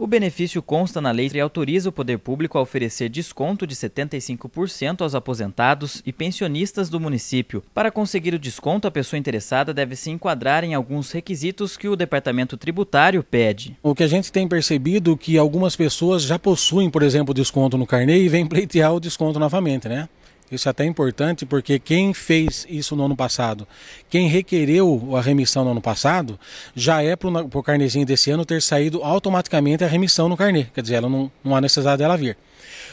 O benefício consta na lei e autoriza o poder público a oferecer desconto de 75% aos aposentados e pensionistas do município. Para conseguir o desconto, a pessoa interessada deve se enquadrar em alguns requisitos que o Departamento Tributário pede. O que a gente tem percebido é que algumas pessoas já possuem, por exemplo, desconto no carnê e vêm pleitear o desconto novamente, né? Isso é até importante porque quem fez isso no ano passado, quem requereu a remissão no ano passado, já é para o carnezinho desse ano ter saído automaticamente a remissão no carnê. Quer dizer, ela não, não há necessidade dela vir.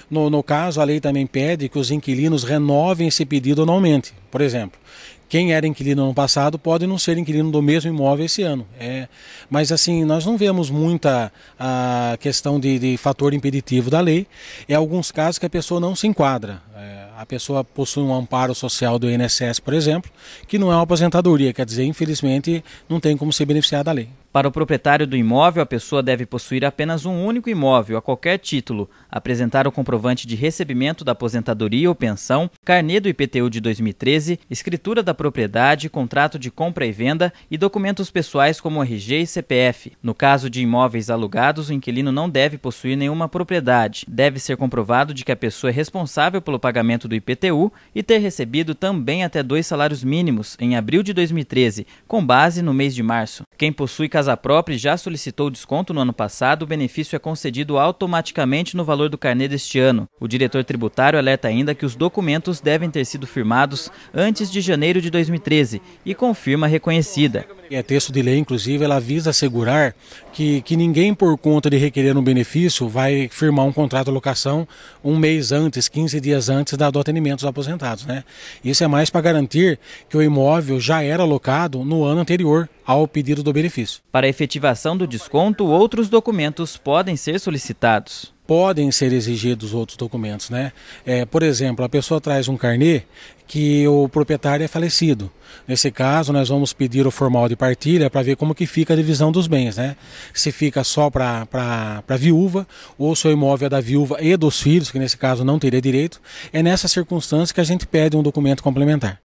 No, no caso, a lei também pede que os inquilinos renovem esse pedido anualmente. Por exemplo, quem era inquilino ano passado pode não ser inquilino do mesmo imóvel esse ano. É, mas assim, nós não vemos muita a ah, questão de, de fator impeditivo da lei. É alguns casos que a pessoa não se enquadra a pessoa possui um amparo social do INSS, por exemplo, que não é uma aposentadoria, quer dizer, infelizmente, não tem como se beneficiar da lei. Para o proprietário do imóvel, a pessoa deve possuir apenas um único imóvel a qualquer título, apresentar o comprovante de recebimento da aposentadoria ou pensão, carnê do IPTU de 2013, escritura da propriedade, contrato de compra e venda e documentos pessoais como RG e CPF. No caso de imóveis alugados, o inquilino não deve possuir nenhuma propriedade. Deve ser comprovado de que a pessoa é responsável pelo pagamento pagamento do IPTU e ter recebido também até dois salários mínimos em abril de 2013, com base no mês de março. Quem possui casa própria e já solicitou desconto no ano passado, o benefício é concedido automaticamente no valor do carnê deste ano. O diretor tributário alerta ainda que os documentos devem ter sido firmados antes de janeiro de 2013 e com firma reconhecida. É texto de lei, inclusive, ela visa assegurar que, que ninguém, por conta de requerer um benefício, vai firmar um contrato de locação um mês antes, 15 dias antes da, do atendimento dos aposentados. Né? Isso é mais para garantir que o imóvel já era alocado no ano anterior ao pedido do benefício. Para efetivação do desconto, outros documentos podem ser solicitados podem ser exigidos outros documentos, né? É, por exemplo, a pessoa traz um carnê que o proprietário é falecido. Nesse caso, nós vamos pedir o formal de partilha para ver como que fica a divisão dos bens, né? Se fica só para a viúva ou se o imóvel é da viúva e dos filhos, que nesse caso não teria direito. É nessa circunstância que a gente pede um documento complementar.